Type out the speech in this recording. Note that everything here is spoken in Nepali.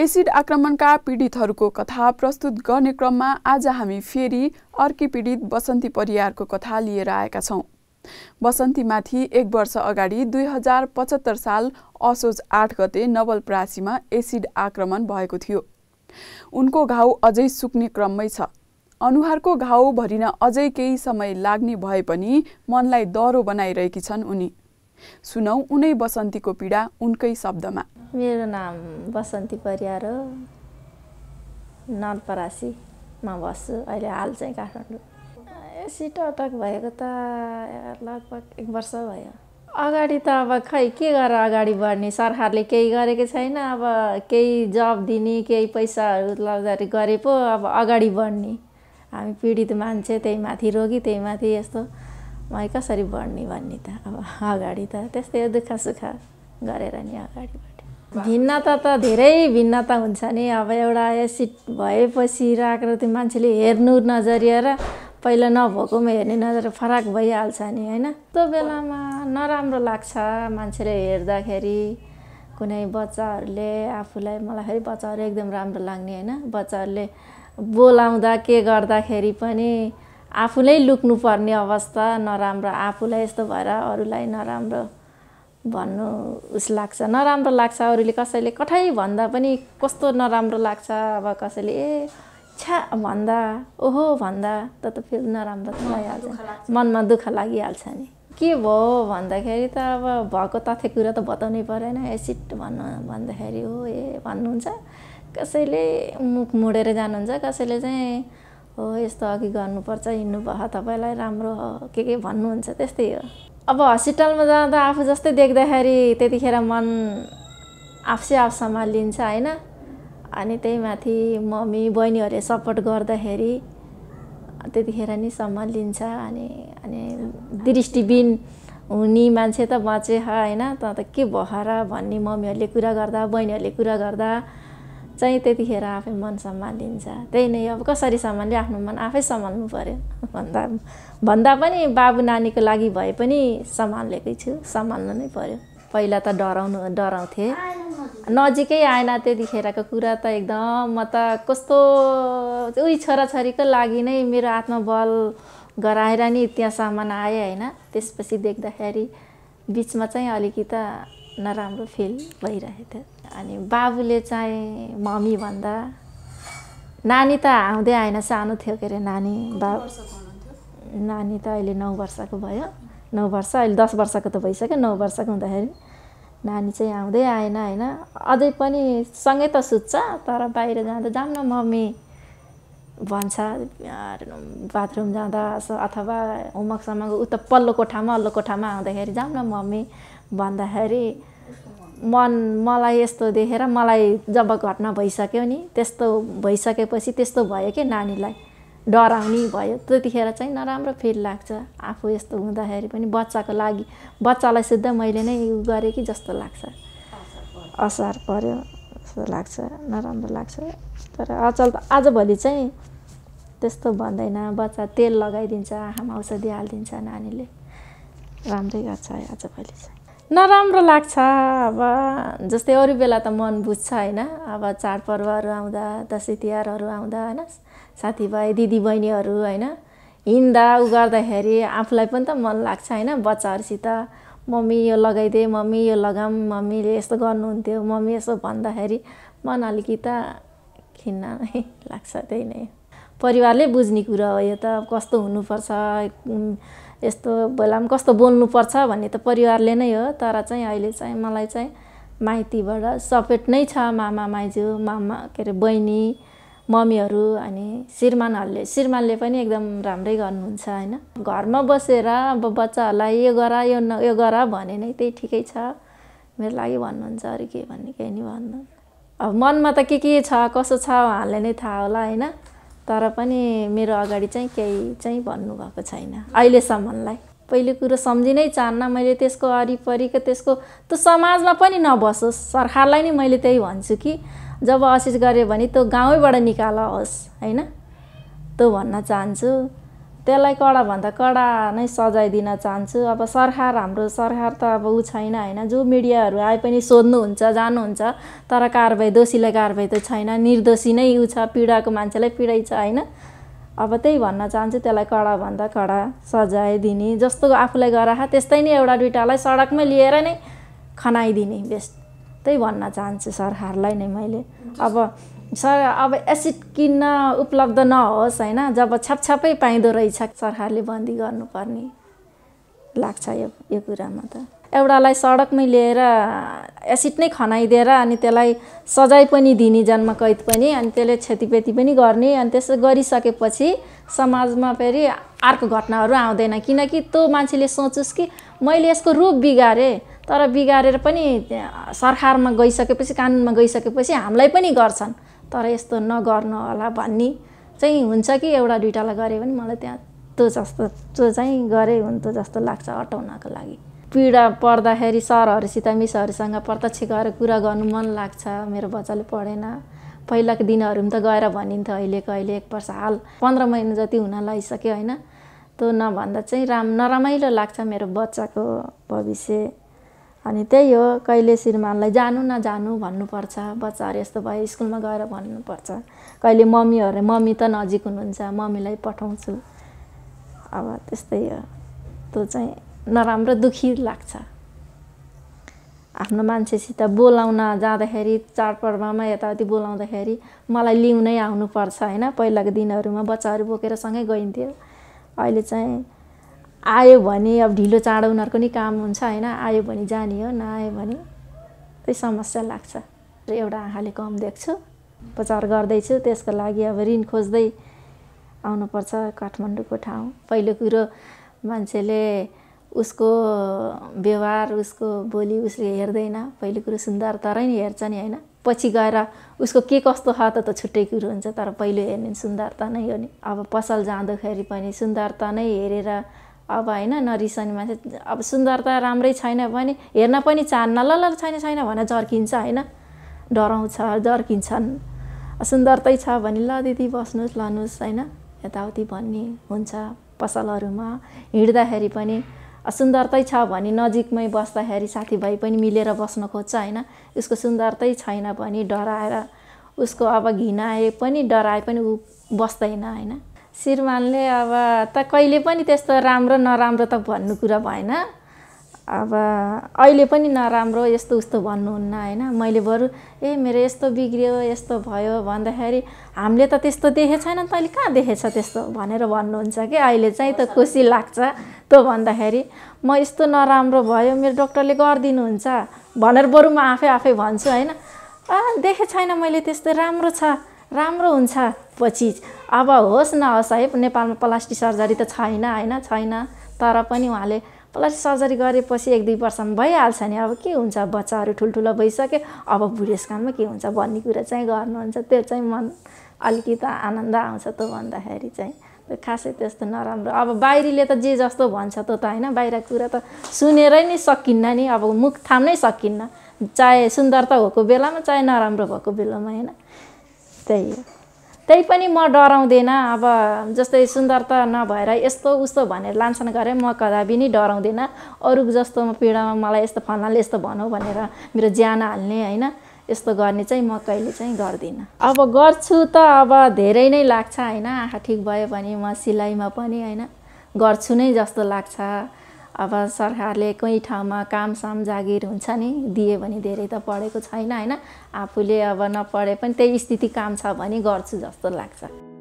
एसिड आक्रमणका पीडितहरूको कथा प्रस्तुत गर्ने क्रममा आज हामी फेरि अर्की पीडित बसन्ती परियारको कथा लिएर आएका छौँ बसन्तीमाथि एक वर्ष अगाडि दुई हजार पचहत्तर साल असोज आठ गते नवलप्रासीमा एसिड आक्रमण भएको थियो उनको घाउ अझै सुक्ने क्रममै छ अनुहारको घाउ भरिन अझै केही समय लाग्ने भए पनि मनलाई दह्रो बनाइरहेकी छन् उनी सुनौ उनै बसन्तीको पीडा उनकै शब्दमा मेरो नाम बसन्ती परियार हो नलपरासीमा बस्छु अहिले हाल चाहिँ काठमाडौँ सिट अटक भएको त लगभग एक वर्ष भयो अगाडि त अब खै के गरेर अगाडि बढ्ने सरकारले केही गरेको छैन अब केही जब दिने केही पैसाहरू लगाउँदाखेरि गरे पो अब अगाडि बढ्ने हामी पीडित मान्छे त्यही माथि रोगी त्यही माथि यस्तो मै कसरी बढ्ने भन्ने त अब अगाडि त त्यस्तै दुःख सुख गरेर नि अगाडि बढ्ने भिन्नता त धेरै भिन्नता हुन्छ नि अब एउटा एसिड भएपछि र आकृति मान्छेले हेर्नु नजरिया र पहिला नभएकोमा हेर्ने नजर फरक भइहाल्छ नि होइन त्यो बेलामा नराम्रो लाग्छ मान्छेले हेर्दाखेरि कुनै बच्चाहरूले आफूलाई मलाई फेरि बच्चाहरू एकदम राम्रो लाग्ने होइन बच्चाहरूले बोलाउँदा के गर्दाखेरि पनि आफूलाई लुक्नुपर्ने अवस्था नराम्रो आफूलाई यस्तो भएर अरूलाई नराम्रो भन्नु उस लाग्छ नराम्रो लाग्छ अरूले कसैले कठै भन्दा पनि कस्तो नराम्रो लाग्छ अब कसैले ए छ्या भन्दा ओहो भन्दा त त फेरि नराम्रो त भइहाल्छ मनमा दुःख लागिहाल्छ नि के भयो भन्दाखेरि त अब भएको तथ्य कुरा त बताउनै परेन एसिड भन्नु भन्दाखेरि हो ए भन्नुहुन्छ कसैले मुख मोडेर जानुहुन्छ कसैले चाहिँ हो यस्तो अघि गर्नुपर्छ हिँड्नु भयो तपाईँलाई राम्रो हो के के भन्नुहुन्छ त्यस्तै हो अब हस्पिटलमा जाँदा आफू जस्तै देख्दाखेरि त्यतिखेर मन आफसे आफ सम्हालिन्छ होइन अनि त्यही माथि मम्मी बहिनीहरूले सपोर्ट गर्दाखेरि त्यतिखेर नि सम्हालिन्छ अनि अनि दृष्टिबिन हुने मान्छे त बाँचे होइन त त के भएर भन्ने मम्मीहरूले कुरा गर्दा बहिनीहरूले कुरा गर्दा चाहिँ त्यतिखेर आफै मन सम्हालिन्छ त्यही नै अब कसरी सम्हाल्यो आफ्नो मन आफै सम्हाल्नु पऱ्यो भन्दा भन्दा पनि बाबु नानीको लागि भए पनि सम्हालेकै छु सम्हाल्नु नै पऱ्यो पहिला त डराउनु डराउँथेँ नजिकै आएन त्यतिखेरको कुरा त एकदम म त कस्तो उही छोराछोरीको लागि नै मेरो आत्मबल गराएर नि त्यहाँ सामान आएँ होइन त्यसपछि देख्दाखेरि बिचमा चाहिँ अलिकति नराम्रो फिल भइरहेको थियो अनि बाबुले चाहिँ मम्मी भन्दा नानी त आउँदै आएन सानो थियो के अरे नानी बाबु नानी त अहिले नौ वर्षको भयो नौ वर्ष अहिले दस वर्षको त भइसक्यो नौ वर्षको हुँदाखेरि नानी चाहिँ आउँदै आएन होइन अझै पनि सँगै त सुत्छ तर बाहिर जाँदा जाऊँ न मम्मी भन्छ बाथरुम जाँदा अथवा होमवर्कसम्म उता पल्लो कोठामा अल्लो कोठामा आउँदाखेरि जाऊँ न मम्मी भन्दाखेरि मन मलाई यस्तो देखेर मलाई जब घटना भइसक्यो नि त्यस्तो भइसकेपछि त्यस्तो भयो कि नानीलाई डराउने भयो त्यतिखेर चाहिँ नराम्रो फिल लाग्छ आफू यस्तो हुँदाखेरि पनि बच्चाको लागि बच्चालाई सिद्ध मैले नै यो गरेँ कि जस्तो लाग्छ असार पर्यो जस्तो लाग्छ नराम्रो लाग्छ तर अचल आजभोलि चाहिँ त्यस्तो भन्दैन बच्चा तेल लगाइदिन्छ आमा औषधि हालिदिन्छ नानीले राम्रै गर्छ आजभोलि चाहिँ नराम्रो लाग्छ अब जस्तै अरू बेला त मन बुझ्छ होइन अब चाडपर्वहरू आउँदा दसैँ तिहारहरू आउँदा होइन साथीभाइ दिदीबहिनीहरू होइन हिँड्दा उ गर्दाखेरि आफूलाई पनि त मन लाग्छ होइन बच्चाहरूसित मम्मी यो लगाइदे मम्मी यो लगाऊँ मम्मीले यस्तो गर्नुहुन्थ्यो मम्मी यसो भन्दाखेरि मन अलिकति खिन्न नै लाग्छ त्यही नै परिवारले बुझ्ने कुरा हो यो त कस्तो हुनुपर्छ यस्तो बेला पनि कस्तो बोल्नुपर्छ भन्ने त परिवारले नै हो तर चाहिँ अहिले चाहिँ मलाई चाहिँ माइतीबाट सपोर्ट नै छ मामा माइजू मामा के अरे बहिनी मम्मीहरू अनि श्रीमानहरूले श्रीमानले पनि एकदम राम्रै गर्नुहुन्छ होइन घरमा बसेर अब बच्चाहरूलाई यो गर यो न यो गर भने नै त्यही ठिकै छ मेरो लागि भन्नुहुन्छ अरू के भन्ने केही नि भन्नु अब मनमा त के के छ कसो छ उहाँहरूले नै थाहा होला होइन तर पनि मेरो अगाडि चाहिँ केही चाहिँ भन्नुभएको छैन अहिलेसम्मलाई पहिले कुरो सम्झिनै चाहन्न मैले त्यसको वरिपरिको त्यसको त्यो समाजमा पनि नबसोस् सरकारलाई नै मैले त्यही भन्छु कि जब असिस गऱ्यो भने त्यो गाउँबाट निकाल होस् होइन त्यो भन्न चाहन्छु त्यसलाई कडाभन्दा कडा नै सजाय दिन चाहन्छु अब सरकार हाम्रो सरकार त अब ऊ छैन होइन जो मिडियाहरू आए पनि सोध्नुहुन्छ जानुहुन्छ तर कारवाही दोषीलाई कारवाही त छैन निर्दोषी नै ऊ छ पीडाको मान्छेलाई पीडै छ होइन अब त्यही भन्न चाहन्छु त्यसलाई कडाभन्दा कडा सजाय दिने जस्तो आफूलाई गराख त्यस्तै नै एउटा दुइटालाई सडकमै लिएर नै खनाइदिने बेस्ट त्यही भन्न चाहन्छु सरकारलाई नै मैले अब सर अब एसिड किन्न उपलब्ध नहोस् होइन जब छपछपै पाइँदो रहेछ सरकारले बन्दी गर्नुपर्ने लाग्छ यो यो कुरामा त एउटालाई सडकमै लिएर एसिड नै खनाइदिएर अनि त्यसलाई सजाय पनि दिने जन्म कैद पनि अनि त्यसले क्षतिपेति पनि गर्ने अनि त्यसो गरिसकेपछि समाजमा फेरि अर्को घटनाहरू आउँदैन किनकि त्यो मान्छेले सोचोस् कि मैले यसको रूप बिगारेँ तर बिगारेर पनि सरकारमा गइसकेपछि कानुनमा गइसकेपछि हामीलाई पनि गर्छन् तर यस्तो नगर्नु होला भन्ने चाहिँ हुन्छ कि एउटा दुइटालाई गऱ्यो भने मलाई त्यहाँ त्यो जस्तो त्यो चाहिँ गरे हुन्थ्यो जस्तो लाग्छ हटाउनको लागि पीडा पढ्दाखेरि सरहरूसित मिसहरूसँग प्रत्यक्ष गएर कुरा गर्नु मन लाग्छ मेरो बच्चाले पढेन पहिलाको दिनहरू पनि त गएर भनिन्थ्यो अहिलेको अहिले एक वर्ष हाल पन्ध्र महिना जति हुन लागिसक्यो होइन त्यो नभन्दा चाहिँ राम नरमाइलो लाग्छ मेरो बच्चाको भविष्य अनि त्यही हो कहिले श्रीमानलाई जानु नजानु भन्नुपर्छ बच्चाहरू यस्तो भयो स्कुलमा गएर भन्नुपर्छ कहिले मम्मीहरू मम्मी त नजिक हुनुहुन्छ मम्मीलाई पठाउँछु अब त्यस्तै हो त्यो चाहिँ नराम्रो दुखी लाग्छ आफ्नो मान्छेसित बोलाउन जाँदाखेरि चाडपर्वमा यताउति बोलाउँदाखेरि मलाई लिउनै आउनुपर्छ होइन पहिलाको दिनहरूमा बच्चाहरू बोकेर सँगै गइन्थ्यो अहिले चाहिँ आयो भने अब ढिलो चाँडो उनीहरूको नि काम हुन्छ होइन आयो भने जाने हो नआयो भने त्यही समस्या लाग्छ र एउटा आँखाले कम देख्छु उपचार गर्दैछु त्यसको लागि अब ऋण खोज्दै आउनुपर्छ काठमाडौँको ठाउँ पहिलो कुरो मान्छेले उसको व्यवहार उसको बोली उसले हेर्दैन पहिलो कुरो तरै नै हेर्छ नि होइन पछि गएर उसको के कस्तो छ त त छुट्टै कुरो हुन्छ तर पहिलो हेर्ने सुन्दरता नै हो नि अब पसल जाँदाखेरि पनि सुन्दरता नै हेरेर अब होइन नरिसाउने मान्छे अब सुन्दरता राम्रै छैन भने हेर्न पनि चाहन्न ल ल छैन छैन भनेर झर्किन्छ होइन डराउँछ झर्किन्छन् सुन्दरतै छ भने ल दिदी बस्नुहोस् लनुहोस् होइन यताउति भन्ने हुन्छ पसलहरूमा हिँड्दाखेरि पनि सुन्दरतै छ भने नजिकमै बस्दाखेरि साथीभाइ पनि मिलेर बस्न खोज्छ होइन उसको सुन्दरतै छैन भने डराएर उसको अब घिनाए पनि डराए पनि ऊ बस्दैन होइन श्रीमानले अब त कहिले पनि त्यस्तो राम्रो नराम्रो त भन्नु कुरा भएन अब अहिले पनि नराम्रो यस्तो उस्तो भन्नुहुन्न होइन मैले बरु ए मेरो यस्तो बिग्रियो यस्तो भयो भन्दाखेरि हामीले त त्यस्तो देखेको छैन त अहिले कहाँ देखेछ त्यस्तो भनेर भन्नुहुन्छ कि अहिले चाहिँ त खुसी लाग्छ त्यो भन्दाखेरि म यस्तो नराम्रो भयो मेरो डक्टरले गरिदिनुहुन्छ भनेर बरु म आफै आफै भन्छु होइन देखेको छैन मैले त्यस्तो राम्रो छ राम्रो हुन्छ पछि अब होस् नहोस् है नेपालमा प्लास्टिक सर्जरी त छैन होइन छैन तर पनि उहाँले प्लास्टिक सर्जरी गरेपछि एक दुई वर्षमा भइहाल्छ नि अब के हुन्छ बच्चाहरू ठुल्ठुलो भइसक्यो अब बुढेसकालमा के हुन्छ भन्ने कुरा चाहिँ गर्नुहुन्छ त्यो चाहिँ मन अलिकति आनन्द आउँछ त्यो भन्दाखेरि चाहिँ खासै त्यस्तो नराम्रो अब बाहिरीले त जे जस्तो भन्छ त्यो त होइन बाहिर कुरा त सुनेरै नै सकिन्न नि अब मुख थाम्नै सकिन्न चाहे सुन्दरता भएको बेलामा चाहे नराम्रो भएको बेलामा होइन त्यही हो त्यही पनि म डराउँदिनँ अब जस्तै सुन्दरता नभएर यस्तो उस्तो भनेर लान्छन् गरेँ म कदापि नै डराउँदिनँ अरू जस्तो पीडामा मलाई यस्तो फलाले यस्तो भनौँ भनेर मेरो ज्यान हाल्ने होइन यस्तो गर्ने चाहिँ म कहिले चाहिँ गर्दिनँ अब गर्छु त अब धेरै नै लाग्छ होइन आँखा ठिक भयो भने म सिलाइमा पनि होइन गर्छु नै जस्तो लाग्छ अब सरकारले कोही ठाउँमा कामसाम जागिर हुन्छ नि दियो भने धेरै त पढेको छैन होइन आफूले अब नपढे पनि त्यही स्थिति काम छ भने गर्छु जस्तो लाग्छ